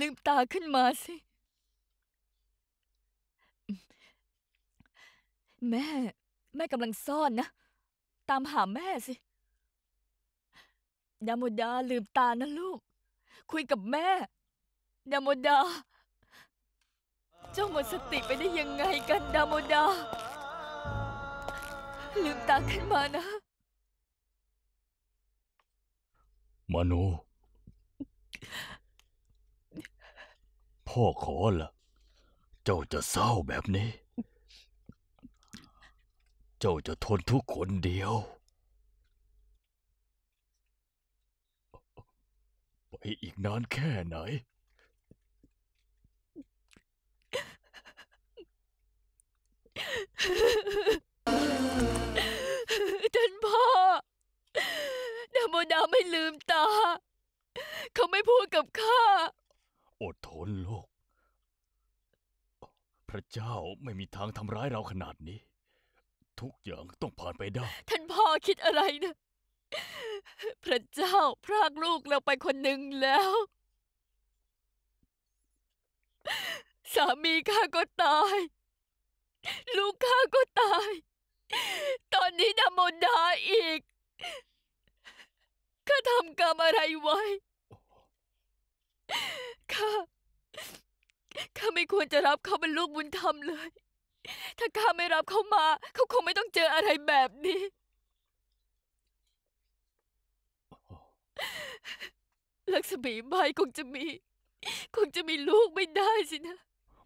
ลืมตาขึ้นมาสิ แม่ แม่กำลังซ่อนนะ ตามหาแม่สิดามดาลืมตานะลูก คุยกับแม่ดามดา เจ้าหมดสติไปได้ยังไงกันดามดา ลืมตาขึ้นมานะมโนพ่อขอละ่ะเจ้าจะเศร้าแบบนี้ เจ้าจะทนทุกข์คนเดียว ไปอีกนานแค่ไหน ท่านพ่อดามดาไม่ลืมตา เขาไม่พูดกับข้า อดทนลูกระเจ้าไม่มีทางทำร้ายเราขนาดนี้ ทุกอย่างต้องผ่านไปได้ท่านพ่อคิดอะไรนะ พระเจ้าพรากลูกเราไปคนหนึ่งแล้ว สามีข้าก็ตาย ลูกข้าก็ตาย ตอนนี้ดามนดาอีก ข้าทำกรรมอะไรไว้ ข้าข้าไม่ควรจะรับเขาเป็นลูกบุญธรรมเลย ถ้าข้าไม่รับเขามา เขาคงไม่ต้องเจออะไรแบบนี้ลักษมีไม่คงจะมี คงจะมีลูกไม่ได้สินะ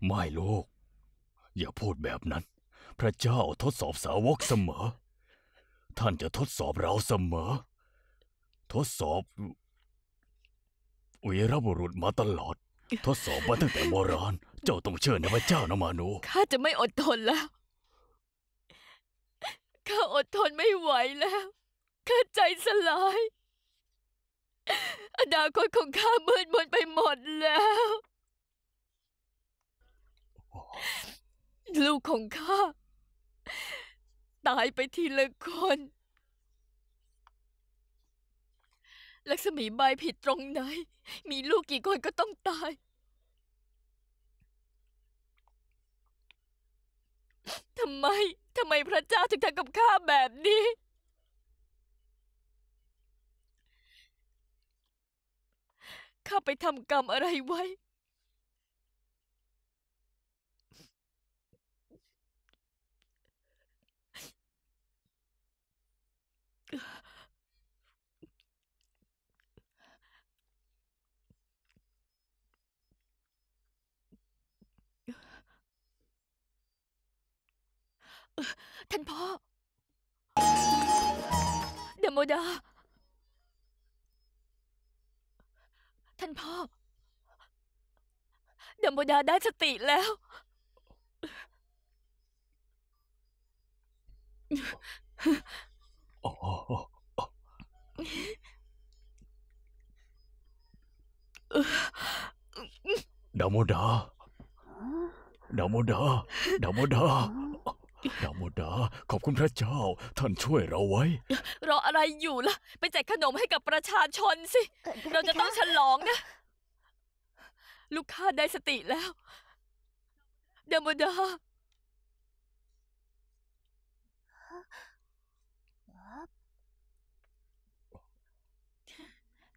ไม่ลูก อย่าพูดแบบนั้น พระเจ้าทดสอบสาวกเสมอ ท่านจะทดสอบเราเสมอ ทดสอบวีรบุรุษมาตลอดทดสอบมาตั้งแต่โบราณเจ้าต้องเชื่อในพระเจ้านะมานู ข้าจะไม่อดทนแล้ว ข้าอดทนไม่ไหวแล้ว ข้าใจสลายอนาคตของข้าเบืดมนไปหมดแล้ว ลูกของข้า ตายไปทีละคนลักษมีบายผิดตรงไหน มีลูกกี่คนก็ต้องตาย ทำไม ทำไมพระเจ้าถึงทำกับข้าแบบนี้ ข้าไปทำกรรมอะไรไว้ท่านพ่อเดโมดา ท่านพ่อเดโมดาได้สติแล้วดาโมดาดาโมดาดาโมดาดาโมดา ขอบคุณพระเจ้า ท่านช่วยเราไว้รออะไรอยู่ล่ะ ไปแจกขนมให้กับประชาชนสิ เราจะต้องฉลองนะ ลูกค้าได้สติแล้วดาโมดา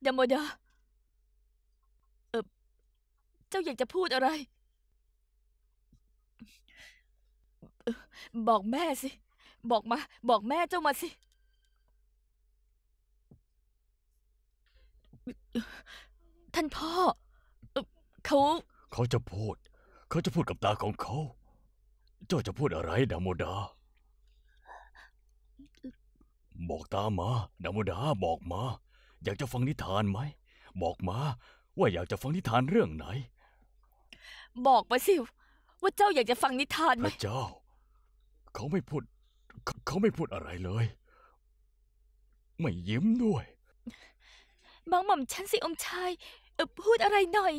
ดาโมดาเออเจ้าอยากจะพูดอะไรบอกแม่สิ บอกมา บอกแม่เจ้ามาสิ ท่านพ่อเขาเขาจะพูดเขาจะพูดกับตาของเขาเจ้าจะพูดอะไรดาโมดาบอกตามาดาโมดาบอกมา อยากจะฟังนิทานไหมบอกมา ว่าอยากจะฟังนิทานเรื่องไหน บอกมาสิว่าเจ้าอยากจะฟังนิทานไหมพระเจ้าเขาไม่พูดเขาไม่พูดอะไรเลย ไม่ยิ้มด้วยบางหม่อมฉันสิองชาย เออพูดอะไรหน่อย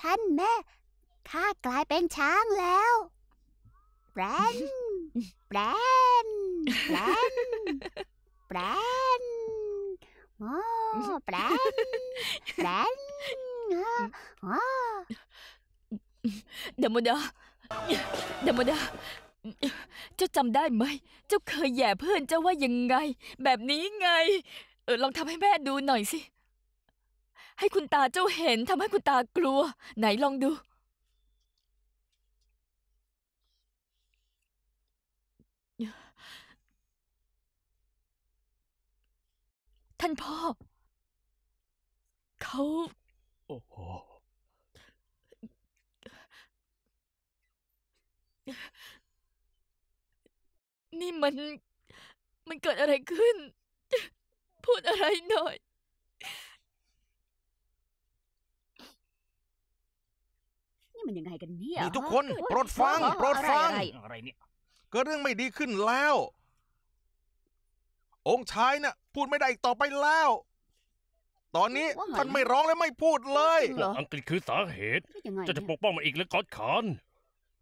ท่านแม่ข้ากลายเป็นช้างแล้วแบรนแบรนแบรนแบรน어브랜브랜어어데모다데모다เจ้าจำได้ไหมเจ้าเคยแย่เพื่อนเจ้าว่ายังไงแบบนี้ไงเออลองทำให้แม่ดูหน่อยสิให้คุณตาเจ้าเห็นทำให้คุณตากลัวไหนลองดูท่านพ่อ เขาโอ้โหนี่มัน มันเกิดอะไรขึ้น พูดอะไรหน่อย นี่มันยังไงกันเนี่ย นี่ทุกคนโปรดฟัง โปรดฟัง อะไรเนี่ยเกิดเรื่องไม่ดีขึ้นแล้ว องค์ชายน่ะพูดไม่ได้อีกต่อไปแล้ว ตอนนี้ท่านไม่ร้องและไม่พูดเลยพเหรวกออังกฤษคือสาเหตุ จะจะปกป้องมันอีกหรือก็อตขาน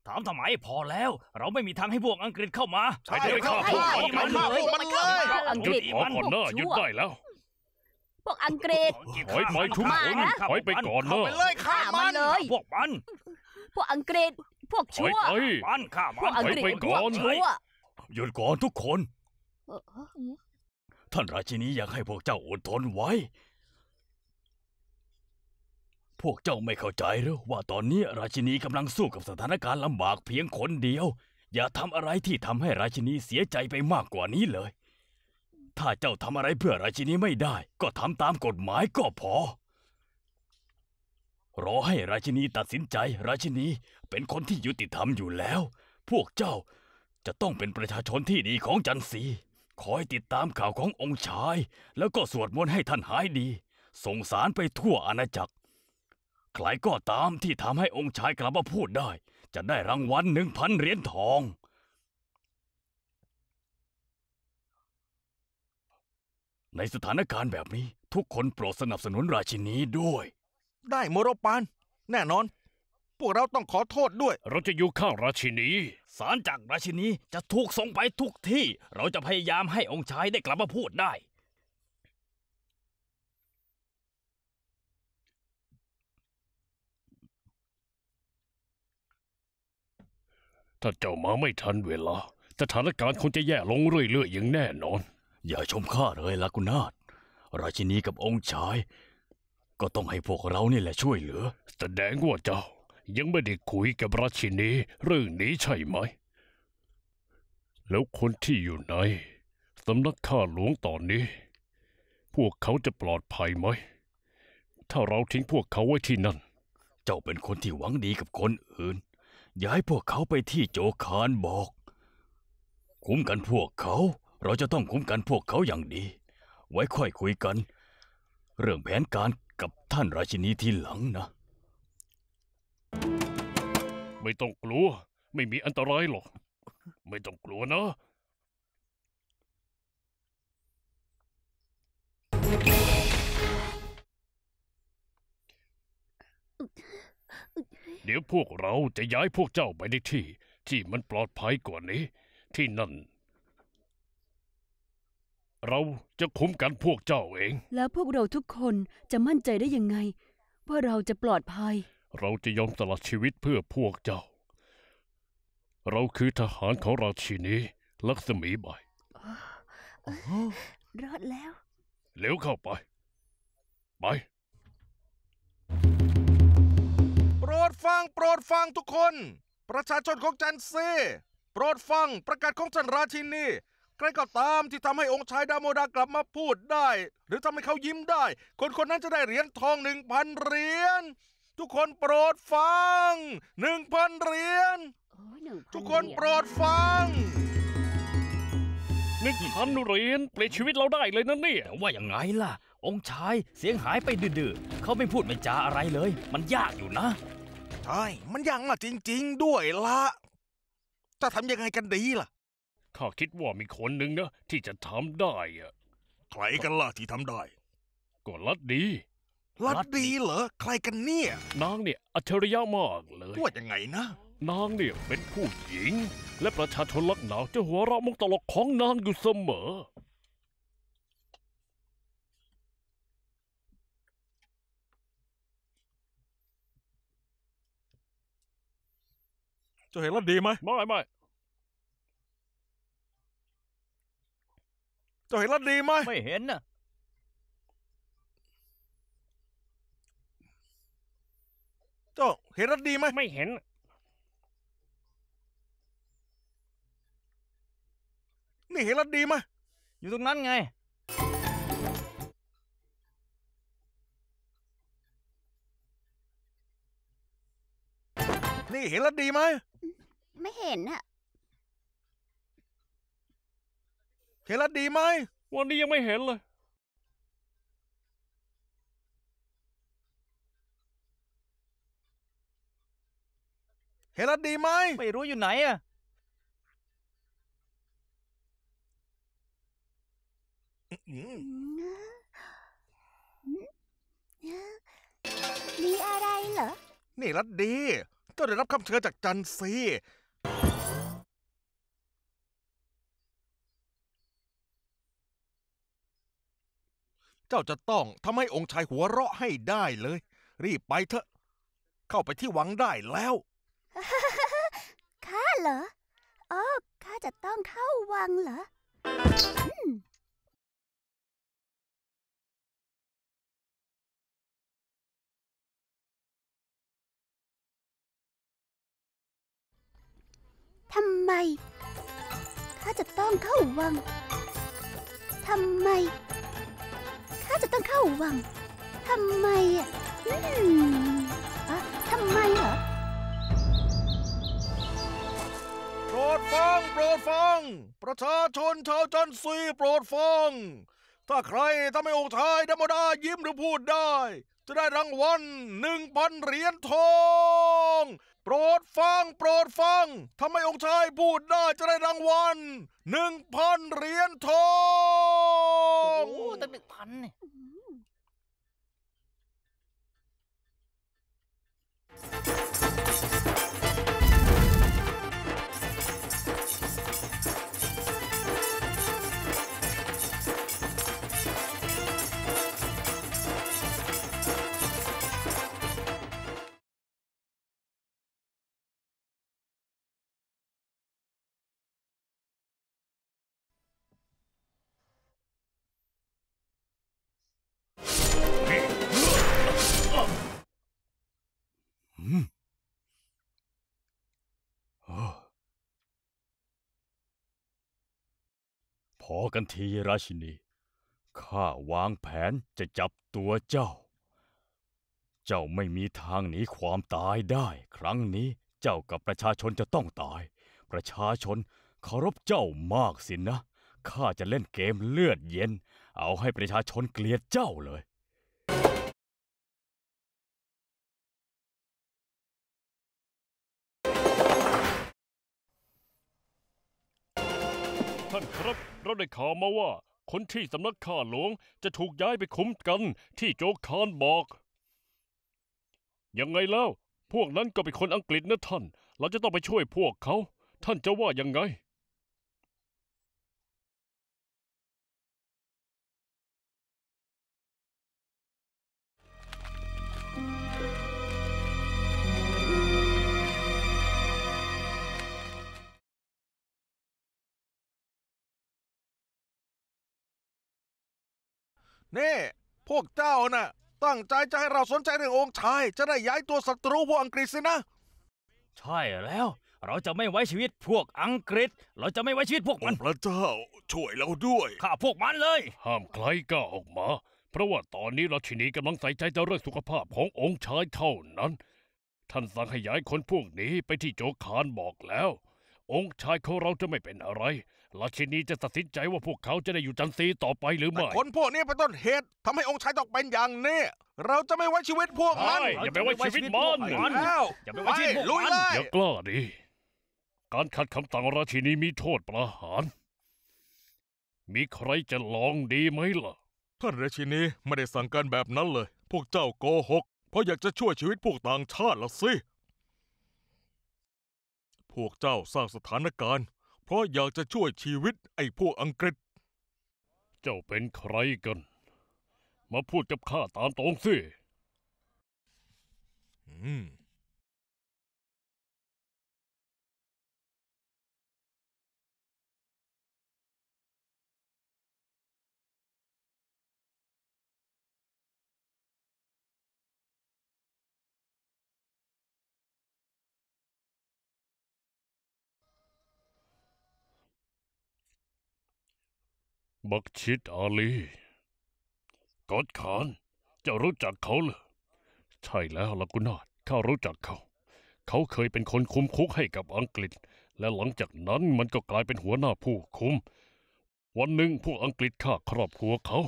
ถามทำไมพอแล้ว เราไม่มีทางให้พวกอังกฤษเข้ามาใช่ไหมครับาพวกมันเลยมันเลยพวกอังกฤษมันหน้าหยุดได้แล้ว พวกอังกฤษถอยไปทุกคมันนถอยไปก่อนเไปเลยข้ามันเลย พวกมัน พวกอังกฤษ พวกชั่วไปมันข้าพมัวกนอังกฤษถอยไปพก่วอนกชั่วหยุดก่อนทุกคน เออท่านราชินีอยากให้พวกเจ้าอดทนไว้ พวกเจ้าไม่เข้าใจหรือว่าตอนนี้ราชินีกำลังสู้กับสถานการณ์ลำบากเพียงคนเดียว อย่าทำอะไรที่ทำให้ราชินี เสียใจไปมากกว่านี้เลย ถ้าเจ้าทำอะไรเพื่อราชินีไม่ได้ ก็ทำตามกฎหมายก็พอ รอให้ราชินีตัดสินใจ ราชินี เป็นคนที่ยุติธรรมอยู่แล้ว พวกเจ้าจะต้องเป็นประชาชนที่ดีของจันทรีคอยติดตามข่าวขององค์ชาย แล้วก็สวดมนต์ให้ท่านหายดีส่งสารไปทั่วอาณาจักร ใครก็ตามที่ทำให้องค์ชายกลับมาพูดได้ จะได้รางวัลหนึ่งพันเหรียญทอง ในสถานการณ์แบบนี้ ทุกคนโปรดสนับสนุนราชินีด้วย ได้โมโรปานแน่นอนพวกเราต้องขอโทษด้วย เราจะอยู่ข้างราชินีสารจากราชินีจะถูกส่งไปทุกที่ เราจะพยายามให้องค์ชายได้กลับมาพูดได้ ถ้าเจ้ามาไม่ทันเวลา สถานการณ์คงจะแย่ลงเรื่อยๆอย่างแน่นอน อย่าชมข้าเลยลากุนาตราชินีกับองค์ชาย ก็ต้องให้พวกเรานี่แหละช่วยเหลือ แสดงว่าเจ้ายังไม่ได้คุยกับราชินีเรื่องนี้ใช่ไหม แล้วคนที่อยู่ในสำนักข้าหลวงตอนนี้ พวกเขาจะปลอดภัยไหม ถ้าเราทิ้งพวกเขาไว้ที่นั่น เจ้าเป็นคนที่หวังดีกับคนอื่นอย่าให้พวกเขาไปที่โจคานบอก คุ้มกันพวกเขา เราจะต้องคุ้มกันพวกเขาอย่างดีไว้ค่อยคุยกัน เรื่องแผนการกับท่านราชินีที่หลังนะไม่ต้องกลัว ไม่มีอันตรายหรอกไม่ต้องกลัวนะ เดี๋ยวพวกเราจะย้ายพวกเจ้าไปในที่ ที่มันปลอดภัยกว่านี้ ที่นั่น เราจะคุ้มกันพวกเจ้าเอง แล้วพวกเราทุกคนจะมั่นใจได้ยังไงว่าเราจะปลอดภัยเราจะยอมสละชีวิตเพื่อพวกเจ้า เราคือทหารของราชินีลักษมีบยรอดแล้ว เร็วเข้าไป ไป โปรดฟังโปรดฟังทุกคน ประชาชนของจันซีโปรดฟังประกาศของจันราชินี ใครก็ตามที่ทำให้องค์ชายดาโมดากลับมาพูดได้ หรือทำให้เขายิ้มได้ คนคนนั้นจะได้เหรียญทองหนึ่งพันเหรียญทุกคนโปรดฟังหนึ่งพันเหรียญทุกคนโปรดฟังหนึ่งพันเหรียญเปลี่ยนชีวิตเราได้เลยนะเนี่ยว่าอย่างไงล่ะองค์ชายเสียงหายไปดื้อเขาไม่พูดไม่จาอะไรเลย มันยากอยู่นะใช่มันยากมากจริง ๆด้วยละจะทำยังไงกันดีล่ะข้าคิดว่ามีคนหนึ่งนะที่จะทำได้อะใครกันล่ะที่ทำได้ก็ลัดดีรัดดีเหรอ ใครกันเนี่ย น้องเนี่ย อัจฉริยะมากเลยว่ายังไงนะน้องเนี่ยเป็นผู้หญิง และประชาชนรักหนาวจะหัวเราะมุกตลกของนางอยู่เสมอจะเห็นรัดดีไหมไม่ไม่จะเห็นรัดดีไหมไม่เห็นนะจ้เห็นรถดีไหมไม่เห็นนี่เห็นรถดีไหมอยู่ตรงนั้นไงนี่เห็นรถดีไหมไม่เห็นอะเห็นรถดีไหมวันนี้ยังไม่เห็นเลยเฮลัดดีไหมไม่รู้อยู่ไหนอะมีอะไรเหรอ นี่รัดดีเจ้าได้รับคำเชิญจากจันซี เจ้าจะต้องทำให้องค์ชายหัวเราะให้ได้เลย รีบไปเถอะ เข้าไปที่หวังได้แล้วข้าเหรออ๋อข้าจะต้องเข้าวังเหรอ ทำไม ข้าจะต้องเข้าวัง ทำไม ข้าจะต้องเข้าวัง ทำไมอ่ะทำไมเหรอโปรดฟังโปรดฟัง ประชาชนชาวจันทรีโปรดฟังถ้าใครทำให้องค์ชายธรรมดายิ้มหรือพูดได้ จะได้รางวัลหนึ่งพันเหรียญทอง โปรดฟังโปรดฟังทำให้องค์ชายพูดได้จะได้รางวัลหนึ่งพันเหรียญทองโอ้ตั้งหนึ่งพันเนี่ยพอกันทีราชินี ข้าวางแผนจะจับตัวเจ้า เจ้าไม่มีทางหนีความตายได้ ครั้งนี้ เจ้ากับประชาชนจะต้องตาย ประชาชนเคารพเจ้ามากสินนะ ข้าจะเล่นเกมเลือดเย็น เอาให้ประชาชนเกลียดเจ้าเลยท่านครับเราได้ข่าวมาว่าคนที่สำนักข้าหลวง จะถูกย้ายไปคุ้มกันที่โจคานบอก ยังไงแล้ว พวกนั้นก็เป็นคนอังกฤษนะท่านเราจะต้องไปช่วยพวกเขา ท่านจะว่ายังไงนี่พวกเจ้าน่ะตั้งใจจะให้เราสนใจเรื่ององค์ชาย จะได้ย้ายตัวศัตรูพวกอังกฤษสินะ ใช่แล้ว เราจะไม่ไว้ชีวิตพวกอังกฤษ เราจะไม่ไว้ชีวิตพวกมันพระเจ้าช่วยเราด้วยฆ่าพวกมันเลย ห้ามใครกล้าออกมาเพราะว่าตอนนี้ราชินีกำลังใส่ใจจะเรื่องสุขภาพขององค์ชายเท่านั้น ท่านสั่งให้ย้ายคนพวกนี้ไปที่โจคานบอกแล้ว องค์ชายของเราจะไม่เป็นอะไรราชินีจะตัดสินใจว่าพวกเขาจะได้อยู่จันทรีต่อไปหรือไม่ คนพวกนี้เป็นต้นเหตุทำให้องค์ชายตกเป็นอย่างนี้ เราจะไม่ไว้ชีวิตพวกมั่นอย่าไปไว้ชีวิตมัน อย่าไปไว้ชีวิตพวกมันอย่ากล้าดิการขัดคำสั่งราชินีมีโทษประหาร มีใครจะลองดีไหมล่ะท่านราชินีไม่ได้สั่งการแบบนั้นเลย พวกเจ้าโกหกเพราะอยากจะช่วยชีวิตพวกต่างชาติละสิพวกเจ้าสร้างสถานการณ์เพราะอยากจะช่วยชีวิต ไอ้พวกอังกฤษ เจ้าเป็นใครกัน มาพูดกับข้าตามตรงสิ อืมบักชิดอาลีกอดขานจะรู้จักเขาเหรอ ใช่แล้วละกุนาดข้ารู้จักเขา เขาเคยเป็นคนคุมคุกให้กับอังกฤษ และหลังจากนั้นมันก็กลายเป็นหัวหน้าผู้คุม วันหนึ่งพวกอังกฤษฆ่าครอบครัวเขา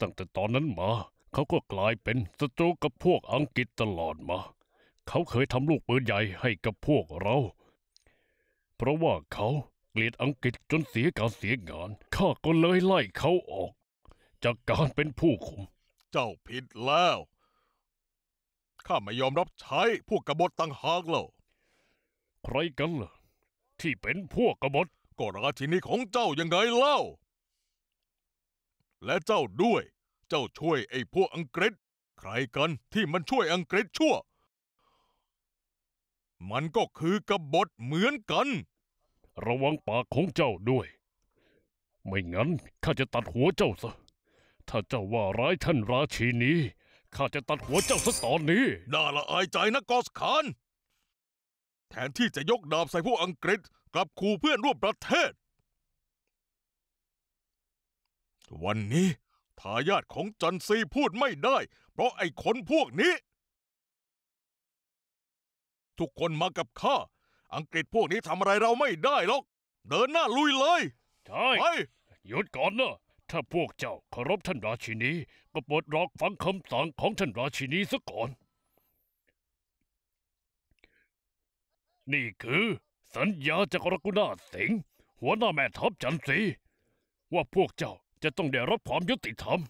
ตั้งแต่ตอนนั้นมา เขาก็กลายเป็นศัตรูกับพวกอังกฤษตลอดมา เขาเคยทำลูกปืนใหญ่ให้กับพวกเรา เพราะว่าเขาเกลียดอังกฤษจนเสียการเสียงาน ข้าก็เลยไล่เขาออก จากการเป็นผู้คุมเจ้าผิดแล้ว ข้าไม่ยอมรับใช้พวกกบฏต่างหากเล่าใครกันล่ะ ที่เป็นพวกกบฏก็ราชินีของเจ้ายังไงเล่า และเจ้าด้วย เจ้าช่วยไอ้พวกอังกฤษใครกันที่มันช่วยอังกฤษชั่ว มันก็คือกบฏเหมือนกันระวังปากของเจ้าด้วย ไม่งั้นข้าจะตัดหัวเจ้าซะถ้าเจ้าว่าร้ายท่านราชีนี้ข้าจะตัดหัวเจ้าซะตอนนี้ น่าละอายใจนะกอสคานแทนที่จะยกดาบใส่พวกอังกฤษ กับคู่เพื่อนร่วมประเทศ วันนี้ ทายาทของจันซีพูดไม่ได้ เพราะไอ้คนพวกนี้ ทุกคนมากับข้าอังกฤษพวกนี้ทำอะไรเราไม่ได้หรอก เดินหน้าลุยเลย ใช่ไหยุดก่อนนะ ถ้าพวกเจ้าเคารพท่านราชินีก็โปรดรอกฟังคำสั่งของท่านราชินีซะก่อน นี่คือ สัญญาจากรกุณาสิงหหัวหน้าแม่ทัพจันทรีว่าพวกเจ้าจะต้องได้รับความยุติธรรม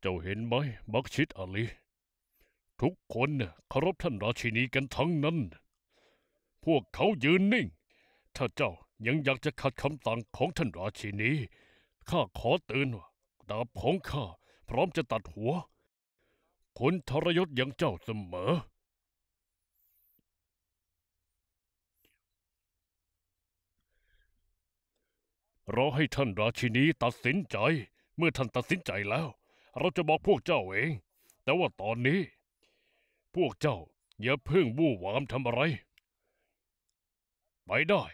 เจ้าเห็นไหม บักชิดอาลีทุกคน เคารพท่านราชินีกันทั้งนั้น พวกเขายืนนิ่ง ถ้าเจ้ายังอยากจะขัดคำสั่งของท่านราชินี ข้าขอเตือนว่าดาบของข้า พร้อมจะตัดหัวคนทรยศอย่างเจ้าเสมอรอให้ท่านราชินีตัดสินใจ เมื่อท่านตัดสินใจแล้ว เราจะบอกพวกเจ้าเอง แต่ว่าตอนนี้พวกเจ้าอย่าเพิ่งวู่หวามทำอะไรไปได้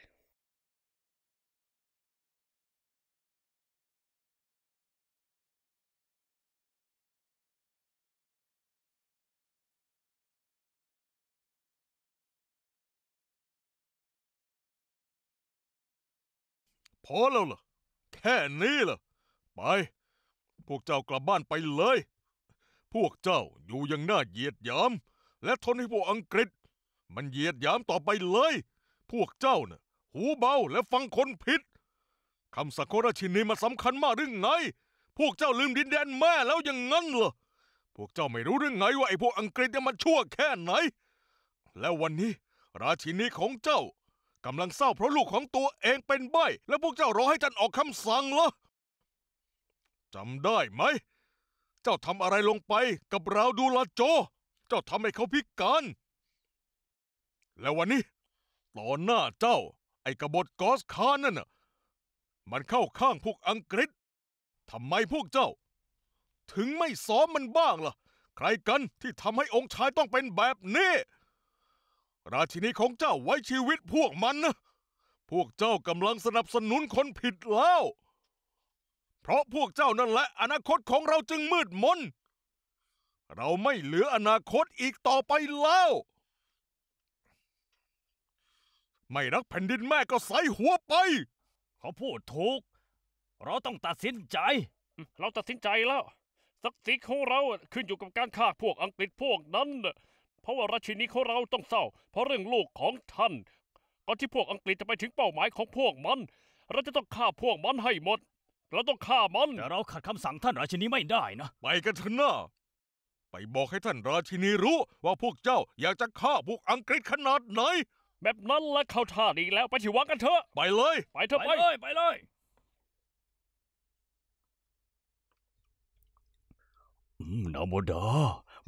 พอแล้วเหรอแค่นี้เหรอไป พวกเจ้ากลับบ้านไปเลยพวกเจ้าอยู่อย่างน่าเหยียดหยาม และทนให้พวกอังกฤษ มันเหยียดหยามต่อไปเลย พวกเจ้าน่ะหูเบาและฟังคนผิด คำสักงขราชินีมาสำคัญมากหรือไงพวกเจ้าลืมดินแดนแม่แล้วอย่างนั้นเหรอ พวกเจ้าไม่รู้หรือไงว่าไอ้พวกอังกฤษเนี่ยมันชั่วแค่ไหน และวันนี้ ราชินีของเจ้ากำลังเศร้าเพราะลูกของตัวเองเป็นใบ้และพวกเจ้ารอให้จันออกคำสั่งเหรอจำได้ไหมเจ้าทำอะไรลงไปกับเราดูลาโจ เจ้าทำให้เขาพิการ แล้ววันนี้ต่อหน้าเจ้า ไอ้กบฏกอสคานนั่นน่ะมันเข้าข้างพวกอังกฤษทำไมพวกเจ้า ถึงไม่ซ้อมมันบ้างล่ะ ใครกันที่ทำให้องค์ชายต้องเป็นแบบนี้ราชินีของเจ้าไว้ชีวิตพวกมันนะพวกเจ้ากำลังสนับสนุนคนผิดแล้วเพราะพวกเจ้านั่นแหละอนาคตของเราจึงมืดมน เราไม่เหลืออนาคตอีกต่อไปแล้ว ไม่รักแผ่นดินแม่ก็ใส่หัวไป เขาพูดถูก เราต้องตัดสินใจ เราตัดสินใจแล้ว ศักดิ์ศรีของเราขึ้นอยู่กับการฆ่าพวกอังกฤษพวกนั้น เพราะว่าราชินีของเราต้องเศร้าเพราะเรื่องลูกของท่าน ก่อนที่พวกอังกฤษจะไปถึงเป้าหมายของพวกมัน เราจะต้องฆ่าพวกมันให้หมดเราต้องฆ่ามันแต่เราขัดคำสั่งท่านราชินีไม่ได้นะ ไปกันเถอะนะไปบอกให้ท่านราชินีรู้ ว่าพวกเจ้าอยากจะฆ่าพวกอังกฤษขนาดไหน แบบนั้นและเข้าท่าดีแล้ว ไปถิวังกันเถอะ ไปเลย ไปเถอะไปเลย ไปเลยนาโมดา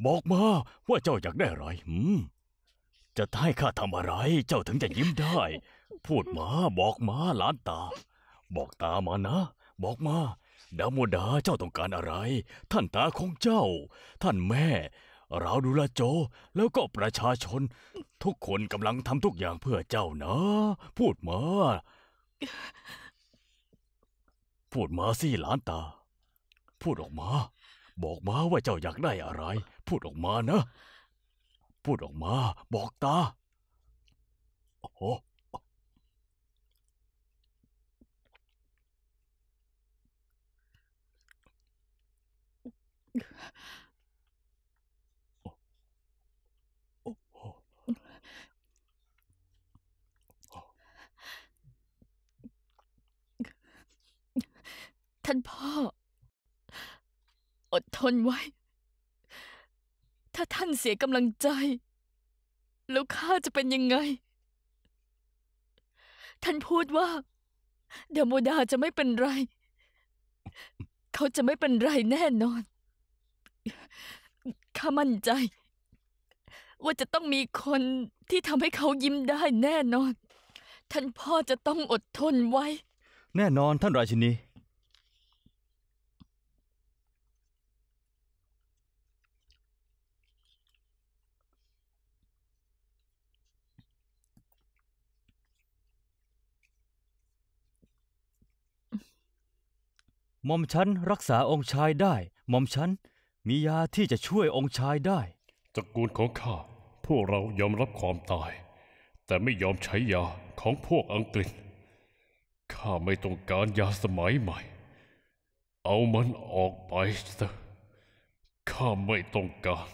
บอกมาว่าเจ้าอยากได้อะไรอืม จะให้ข้าทำอะไร เจ้าถึงจะยิ้มได้ พูดมา บอกมาหล้านตา บอกตามานะบอกมาดาโมดาเจ้าต้องการอะไร ท่านตาของเจ้า ท่านแม่ เราดูลโจ แล้วก็ประชาชน ทุกคนกำลังทำทุกอย่างเพื่อเจ้านะ พูดมาพูดมาสิหลานตา พูดออกมาบอกมาว่าเจ้าอยากได้อะไร พูดออกมานะ พูดออกมา บอกตาโอ้ท่านพ่อ อดทนไว้ ถ้าท่านเสียกำลังใจ แล้วข้าจะเป็นยังไง ท่านพูดว่า เดโมดาจะไม่เป็นไร เขาจะไม่เป็นไรแน่นอนข้ามั่นใจ ว่าจะต้องมีคนที่ทำให้เขายิ้มได้แน่นอน ท่านพ่อจะต้องอดทนไว้ แน่นอนท่านราชินีหม่อมฉันรักษาองค์ชายได้ หม่อมฉันมียาที่จะช่วยองค์ชายได้ตระกูลของข้า พวกเรายอมรับความตาย แต่ไม่ยอมใช้ยาของพวกอังกฤษข้าไม่ต้องการยาสมัยใหม่ เอามันออกไปเถอะข้าไม่ต้องการ